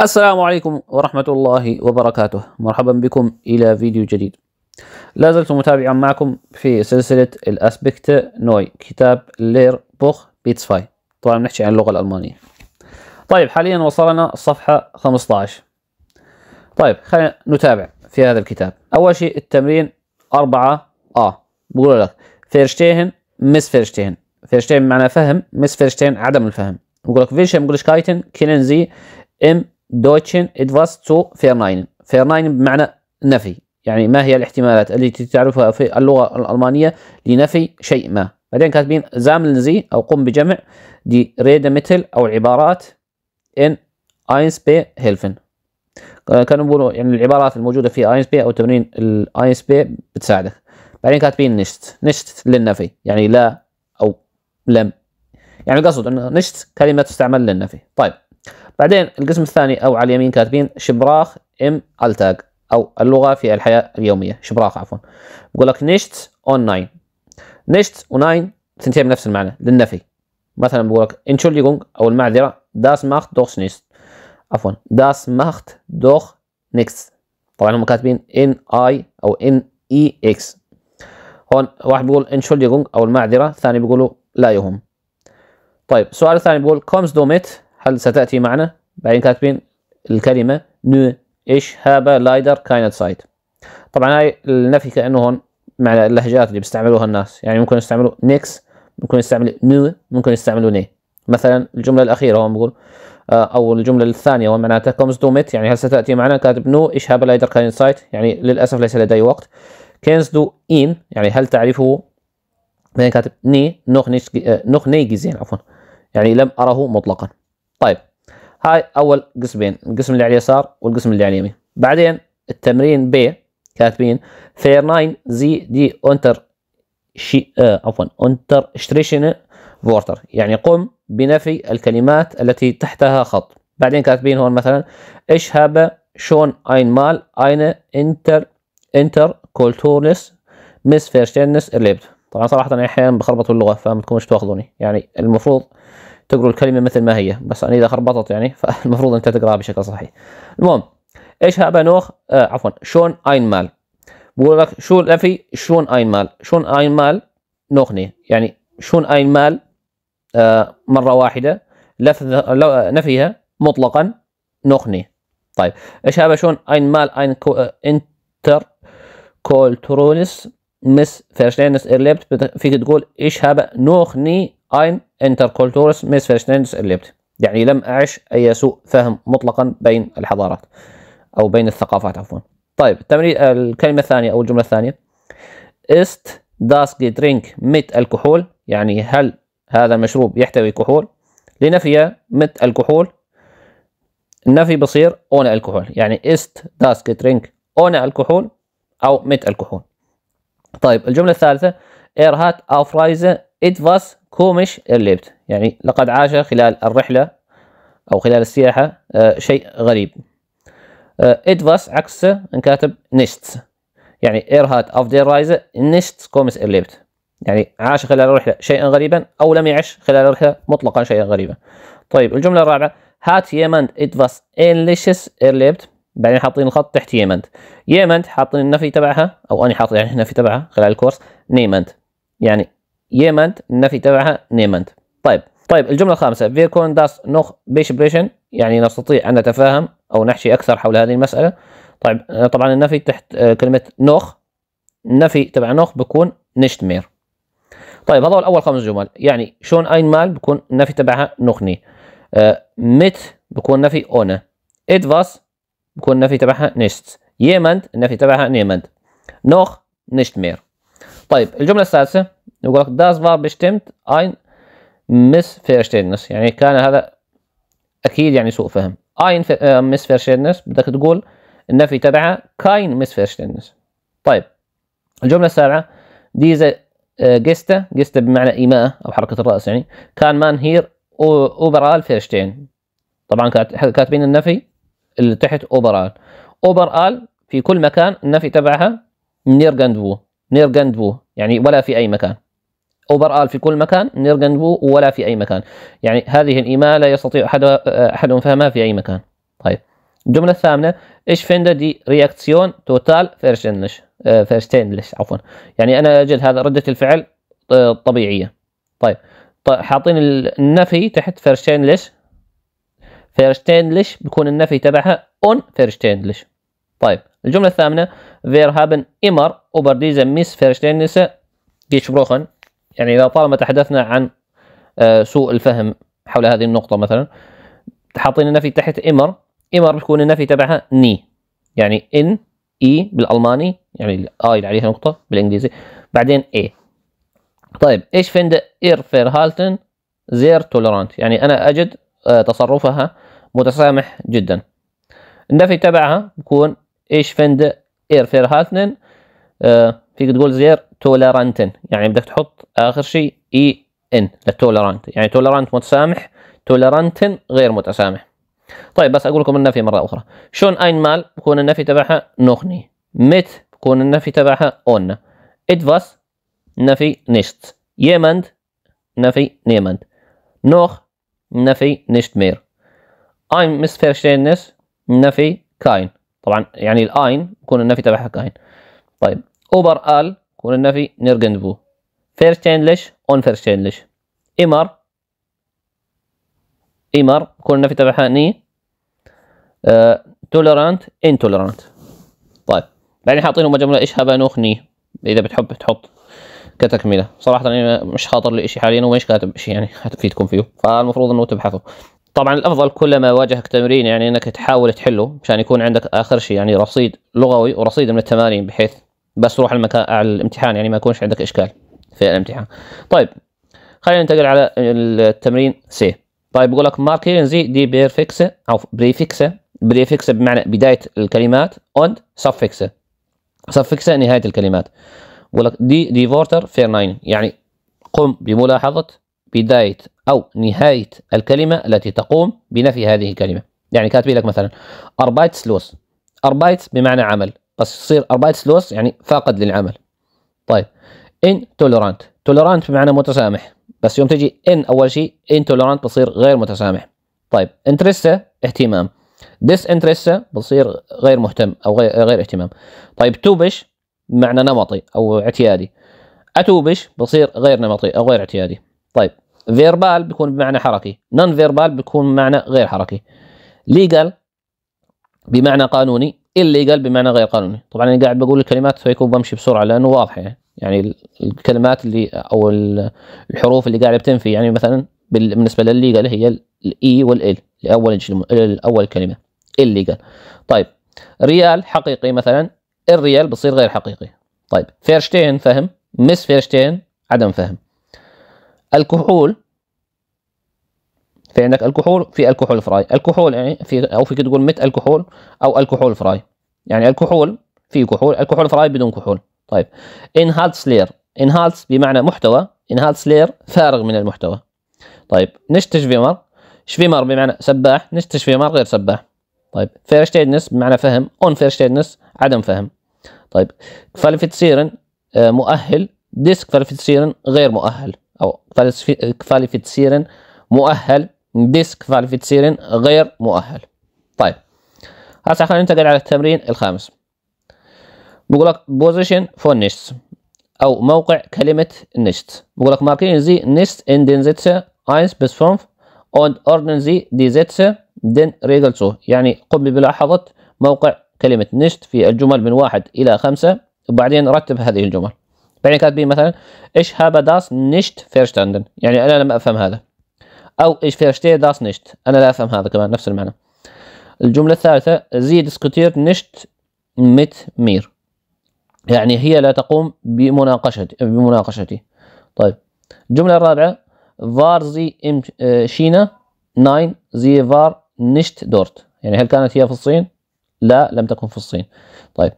السلام عليكم ورحمة الله وبركاته مرحبا بكم إلى فيديو جديد لا زلت متابعا معكم في سلسلة الأسبكت نوي كتاب لير بوخ بيتسفاي طبعا نحكي عن اللغة الألمانية طيب حاليا وصلنا الصفحة 15 طيب خلينا نتابع في هذا الكتاب أول شيء التمرين 4 آه بقول لك فيرشتيهن مس فيرشتيهن فيرشتيهن معنى فهم مس فيرشتيهن عدم الفهم بقول لك فيشم كايتن كيننزي ام دوتشن ادفاس تو فيرناين فيرناين بمعنى نفي يعني ما هي الاحتمالات التي تعرفها في اللغة الألمانية لنفي شيء ما بعدين كاتبين زامل زي أو قم بجمع دي ريدا ميتل أو العبارات إن اينس بي هيلفن آه، كانوا يقولوا يعني العبارات الموجودة في اينس بي أو تمرين الاينس بي بتساعدك بعدين كاتبين نشت نشت للنفي يعني لا أو لم يعني القصد انه نشت كلمة تستعمل للنفي طيب بعدين القسم الثاني او على اليمين كاتبين شبراخ ام التاج او اللغه في الحياه اليوميه شبراخ عفوا بقول لك نشت اون ناين نشت وناين ثنتين بنفس المعنى للنفي مثلا بقول لك انشوليغونغ او المعذره داس ماخت دوخ نيست عفوا داس ماخت دوخ نيكس طبعا هم كاتبين ان اي او ان اي اكس هون واحد بيقول انشوليغونغ او المعذره الثاني بيقولوا لا يهم طيب السؤال الثاني بيقول كومز دوميت هل ستأتي معنا بعدين كاتبين الكلمة نو إيش هابا لايدر كاينت سايت طبعا هاي النفي كأنه هون مع اللهجات اللي بيستعملوها الناس يعني ممكن يستعملوا نيكس ممكن يستعملوا نو ممكن يستعملوا ني مثلا الجملة الأخيرة هون بقول آه، أو الجملة الثانية هون معناتها كومز دو ميت يعني هل ستأتي معنا كاتب نو إيش هابا لايدر كاينت سايت يعني للأسف ليس لدي وقت كينز دو إين يعني هل تعرفه بعدين كاتب ني نوخ نيش آه، نوخ نيجيزين عفوا يعني لم أره مطلقا طيب هاي اول قسمين القسم اللي على اليسار والقسم اللي على اليمين بعدين التمرين ب كاتبين فيرناين زي دي اونتر شي آه عفوا اونتر شتريشن فورتر يعني قم بنفي الكلمات التي تحتها خط بعدين كاتبين هون مثلا ايش هاب شون اين مال اين انتر انتر كولتورنس مس فيرشتنس ليبت طبعا صراحه احيانا بخربط اللغه فما تكونوش تاخذوني يعني المفروض تقروا الكلمه مثل ما هي بس انا اذا خربطت يعني فالمفروض انت تقراها بشكل صحيح المهم ايش نوخ آه عفوا شون اينمال بقول لك شو لفي شون اينمال شون اينمال نوخني يعني شون اينمال آه مرة واحدة لفظ نفيها مطلقا نوخني طيب ايش هذا شون اين مال اين كو آه، انتر كولترونس مس فيرشلينس ايرليبت فيك تقول ايش هذا نوخني ein interkulturelles missverständnis erlebt يعني لم أعش أي سوء فهم مطلقا بين الحضارات أو بين الثقافات عفوا طيب التمرين الكلمة الثانية أو الجملة الثانية ist das Getränk mit Alkohol يعني هل هذا المشروب يحتوي كحول لنفي مت الكحول النفي بصير اون الكحول يعني است داس كترينك اون الكحول أو مت الكحول طيب الجملة الثالثة ار هات افرايزه was komisch erlebt يعني لقد عاش خلال الرحلة أو خلال السياحة آه، شيء غريب آه، was عكس نكاتب nichts يعني er hat auf der Reise nichts komisch erlebt يعني عاش خلال الرحلة شيئا غريبا أو لم يعش خلال الرحلة مطلقا شيئا غريبا طيب الجملة الرابعة hat jemand etwas ähnliches erlebt بعدين حاطين الخط تحت يمنت يمنت حاطين النفي تبعها أو أنا حاطين يعني النفي تبعها خلال الكورس niemand يعني يمنت النفي تبعها نيمنت طيب طيب الجملة الخامسة فيكون داس نوخ بيشبريشن يعني نستطيع أن نتفاهم أو نحشي أكثر حول هذه المسألة طيب آه، طبعا النفي تحت آه، كلمة نوخ النفي تبع نوخ بكون نشتمير طيب هذول أول خمس جمل يعني شون أين مال بكون النفي تبعها نخني آه، مت بكون نفي أونا إدفاس بكون النفي تبعها نشت يمنت النفي تبعها نيمنت نوخ نشتمير طيب الجملة السادسة يقول لك فار بيشتمت اين مس فيرشتينس يعني كان هذا أكيد يعني سوء فهم اين مس فيرشتينس بدك تقول النفي تبعها كاين مس فيرشتينس طيب الجملة السابعة ديزا آه، جيستا جيستا بمعنى إيماء أو حركة الرأس يعني كان مان هير أوبرال فيرشتين طبعا كاتبين النفي اللي تحت أوبرال أوبرال في كل مكان النفي تبعها نيرجندفو نيرجندفو يعني ولا في أي مكان اوفر في كل مكان نير جانبو ولا في اي مكان يعني هذه الايماء لا يستطيع احد احد فهمها في اي مكان طيب الجمله الثامنه ايش فيندا دي رياكسيون توتال فيرشنش فيرشتنلش عفوا يعني انا اجد هذا رده الفعل آه، طبيعيه طيب حاطين النفي تحت فيرشتنلش فيرشتنلش بيكون النفي تبعها اون فيرشتنلش طيب الجمله الثامنه wir haben immer ميس diese جيش بروخن يعني إذا طالما تحدثنا عن آه، سوء الفهم حول هذه النقطة مثلا حاطين النفي تحت إمر إمر بتكون النفي تبعها ني يعني إن إي بالألماني يعني الآي اللي عليها نقطة بالإنجليزي بعدين إي طيب إيش فند إير فير هالتن زير تولرانت يعني أنا أجد آه، تصرفها متسامح جدا النفي تبعها بكون إيش فند إير فير هالتن آه، فيك تقول زير تولرانتن يعني بدك تحط اخر شيء اي ان للتولرانت يعني تولرانت متسامح تولرانتن غير متسامح طيب بس اقول لكم النفي مره اخرى شون اين مال بكون النفي تبعها نوخني مت بكون النفي تبعها اون ادفاس نفي نشت يمند نفي نيمند نوخ نفي نشت مير ein missverständnis نفي كاين طبعا يعني الاين بكون النفي تبعها كاين طيب اوبر ال قلنا في فيرست فيرشتينلش اون فيرشتينلش امر امر قلنا النفي تبعها ني ان آه، تولرانت طيب بعدين حاطين هم جمله ايش هبا نخني اذا بتحب تحط كتكمله صراحه انا مش خاطر لي شيء حاليا ومش كاتب شيء يعني حتفيدكم فيه فالمفروض انه تبحثوا طبعا الافضل كلما واجهك تمرين يعني انك تحاول تحله مشان يكون عندك اخر شيء يعني رصيد لغوي ورصيد من التمارين بحيث بس روح المكان على الامتحان يعني ما يكونش عندك اشكال في الامتحان طيب خلينا ننتقل على التمرين سي طيب بقول لك ماركيرين زي دي بيرفكس او بريفكس بريفكس بمعنى بدايه الكلمات اند سفكس سفكس نهايه الكلمات بقول لك دي ديفورتر فيرناين يعني قم بملاحظه بدايه او نهايه الكلمه التي تقوم بنفي هذه الكلمه يعني كاتبين لك مثلا لوس اربايتس بمعنى عمل بس يصير اربايتس لوس يعني فاقد للعمل طيب ان تولرانت تولرانت بمعنى متسامح بس يوم تجي ان اول شيء ان تولرانت بصير غير متسامح طيب انترست اهتمام ديس انترست بصير غير مهتم او غير, غير اهتمام طيب توبش بمعنى نمطي او اعتيادي اتوبش بصير غير نمطي او غير اعتيادي طيب فيربال بيكون بمعنى حركي نون فيربال بيكون بمعنى غير حركي ليجال بمعنى قانوني الليجال بمعنى غير قانوني طبعا انا قاعد بقول الكلمات فيكون بمشي بسرعه لانه واضحه يعني. يعني الكلمات اللي او الحروف اللي قاعده بتنفي يعني مثلا بالنسبه للليجال هي الاي والال لاول اول كلمه الليجال طيب ريال حقيقي مثلا الريال بصير غير حقيقي طيب فيرشتين فهم مس فيرشتين عدم فهم الكحول في عندك الكحول في الكحول فراي الكحول يعني في او فيك تقول مت الكحول او الكحول فراي يعني الكحول في كحول الكحول فراي بدون كحول طيب انهالس لير انهالس بمعنى محتوى انهالس لير فارغ من المحتوى طيب نشت شفيمر شفيمر بمعنى سباح نشت شفيمر غير سباح طيب فيرشتيدنس بمعنى فهم اون فيرشتيدنس عدم فهم طيب كفاليفيتسيرن آه، مؤهل ديسك كفاليفيتسيرن غير مؤهل او كفاليفيتسيرن مؤهل ديسك فالفيت سيرين غير مؤهل طيب هسه خلينا ننتقل على التمرين الخامس بقول لك بوزيشن فور نيست او موقع كلمه نيست بقول لك ماركين زي نيست ان دين زيتسه اينس بس فونف und ordnen Sie die Sätze den Regeln zu يعني قم بملاحظة موقع كلمة نشت في الجمل من واحد إلى خمسة وبعدين رتب هذه الجمل بعدين كاتبين مثلا إيش هابا داس نشت فيرستاندن يعني أنا لم أفهم هذا او ich verstehe das nicht انا لا افهم هذا كمان نفس المعنى الجملة الثالثة sie diskutiert nicht mit mir يعني هي لا تقوم بمناقشتي بمناقشتي طيب الجملة الرابعة war sie im China nein sie war nicht dort يعني هل كانت هي في الصين لا لم تكن في الصين طيب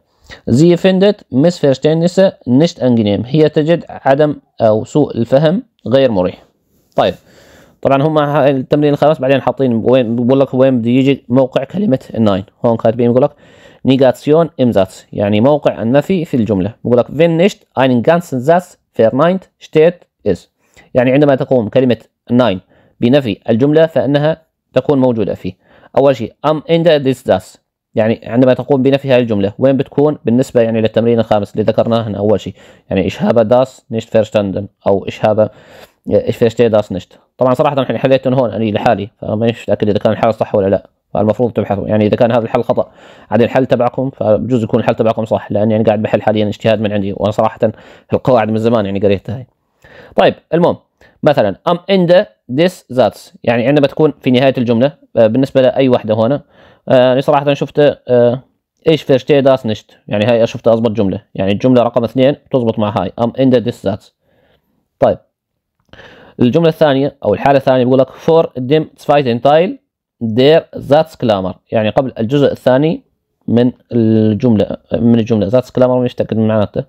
sie findet Missverständnisse nicht angenehm هي تجد عدم أو سوء الفهم غير مريح طيب طبعا هم التمرين الخامس بعدين حاطين وين بقول لك وين بده يجي موقع كلمه الناين هون كاتبين بقول لك نيجاتسيون امزاتس يعني موقع النفي في الجمله بقول لك wenn اين einen ganzen فير verneint شتيت از يعني عندما تقوم كلمه ناين بنفي الجمله فانها تكون موجوده فيه اول شيء ام اند ذس Satz يعني عندما تقوم بنفي هذه الجملة وين بتكون بالنسبة يعني للتمرين الخامس اللي ذكرناه أول شيء يعني إشهابة داس نيشت فيرستاندن أو إشهابة ايش فيشتري داس نشت طبعا صراحه الحين يعني حليته هون انا يعني لحالي فمانيش متاكد اذا كان الحل صح ولا لا فالمفروض تبحثوا يعني اذا كان هذا الحل خطا عاد الحل تبعكم فبجوز يكون الحل تبعكم صح لاني يعني قاعد بحل حاليا اجتهاد من عندي وانا صراحه القواعد من زمان يعني قريتها هاي طيب المهم مثلا ام اند ذس ذاتس يعني عندما تكون في نهايه الجمله آه، بالنسبه لاي وحده هنا آه، يعني انا صراحه شفت آه، ايش فيرشتي داس نشت يعني هاي شفتها اضبط جمله يعني الجمله رقم اثنين تضبط مع هاي ام اند ذس ذاتس طيب الجملة الثانية أو الحالة الثانية بيقول لك for dem تايل دير ذاتس كلامر يعني قبل الجزء الثاني من الجملة من الجملة ذاتس كلامر مش متأكد من معناته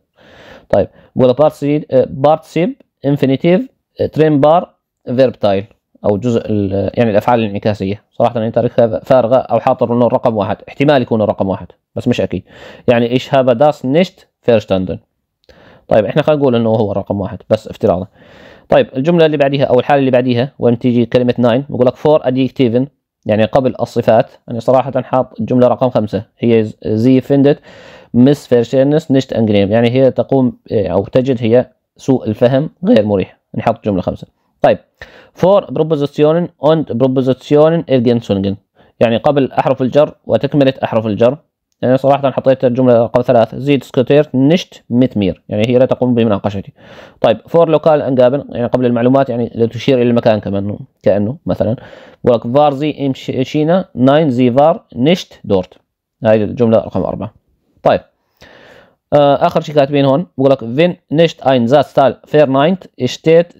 طيب بيقول لك participe infinitive trim bar verb tile او جزء يعني الافعال الانعكاسيه صراحه انا يعني تاريخها فارغه او حاطر انه رقم واحد احتمال يكون رقم واحد بس مش اكيد يعني ايش هابا داس نشت فيرستاندن طيب احنا خلينا نقول انه هو رقم واحد بس افتراضا طيب الجمله اللي بعديها او الحاله اللي بعديها وين تيجي كلمه 9 بقول لك فور اديكتيفن يعني قبل الصفات انا يعني صراحه حاط الجمله رقم خمسة هي زي فندت مس فيرشيرنس نشت انجريم يعني هي تقوم آه، او تجد هي سوء الفهم غير مريح نحط جمله خمسة طيب فور بروبوزيشن اند بروبوزيشن ارجنسونجن يعني قبل احرف الجر وتكمله احرف الجر يعني صراحة حطيت الجملة رقم ثلاث زيد سكوتير نشت ميت مير يعني هي لا تقوم بمناقشتي طيب فور لوكال انجابن يعني قبل المعلومات يعني لتشير إلى المكان كمان كأنه مثلا ولك فار زي شينا ناين زي فار نشت دورت هاي الجملة رقم أربعة طيب آه، آخر شيء كاتبين هون بقول لك فين نشت أين زات ستال فير ناينت اشتيت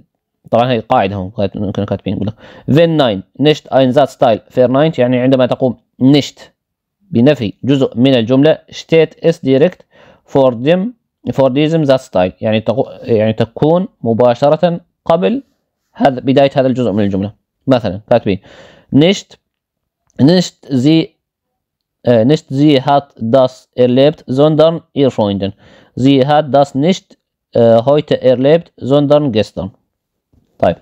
طبعا هي قاعدة هون كانوا كاتبين بقول لك فين ناين نشت أين زات ستايل فير ناينت يعني عندما تقوم نشت بنفي جزء من الجملة state is direct فور them فور them ذات ستايل يعني يعني تكون مباشرة قبل هذا بداية هذا الجزء من الجملة مثلا كاتبين نشت نشت زي نشت زي هات داس ايرليبت زوندرن اير فويندن زي هات داس نشت هويت ايرليبت زوندرن جيستن طيب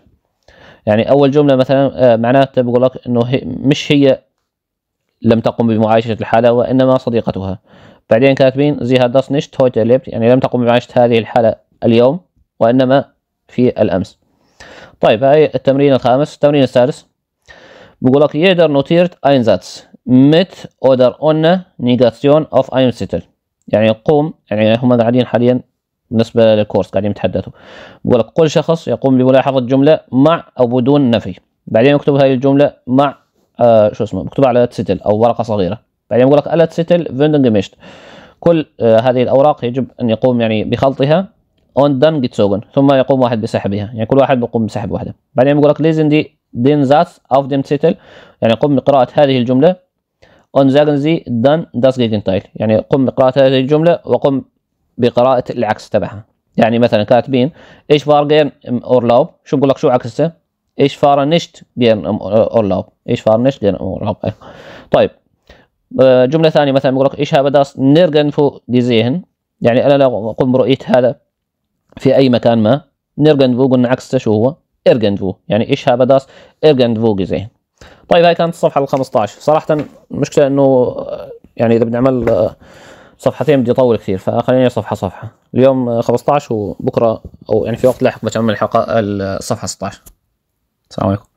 يعني اول جمله مثلا آه، معناته بقول لك انه مش هي لم تقم بمعايشة الحالة وإنما صديقتها بعدين كاتبين زي داس نشت هوت erlebt يعني لم تقم بمعايشة هذه الحالة اليوم وإنما في الأمس طيب هاي التمرين الخامس التمرين السادس بقول لك jeder نوتيرت اينزاتس Satz اودر اون نيجاسيون اوف auf يعني قوم يعني هم قاعدين حاليا بالنسبة للكورس قاعدين يتحدثوا بقول لك كل شخص يقوم بملاحظة جملة مع أو بدون نفي بعدين اكتب هاي الجملة مع آه، شو اسمه مكتوب على تسيتل او ورقه صغيره بعدين يقول لك الا تسيتل فيندنج ميشت كل آه، هذه الاوراق يجب ان يقوم يعني بخلطها اون دان جيتسوغن ثم يقوم واحد بسحبها يعني كل واحد بيقوم بسحب واحده بعدين يقول لك ليزن دي دين زاس اوف ديم تسيتل يعني قم بقراءه هذه الجمله اون زاغن زي دان داس جيجن تايل يعني قم بقراءه هذه الجمله وقم بقراءه العكس تبعها يعني مثلا كاتبين ايش فارجين اورلاوب شو بقول لك شو عكسه ايش فارنشت nicht gern ايش فارنشت Ich fahre أيوة. طيب آه، جملة ثانية مثلا يقول لك ايش هابداس نيرغن فو gesehen يعني أنا لا أقوم برؤية هذا في أي مكان ما نيرغن فو قلنا عكسه شو هو فو يعني ايش هابداس ايرغن فو gesehen طيب هاي كانت الصفحة ال 15 صراحة المشكلة إنه آه، يعني إذا بنعمل آه، صفحتين بدي أطول كثير فخليني صفحة صفحة اليوم 15 وبكرة أو يعني في وقت لاحق بكمل الحلقة الصفحة 16 Čau.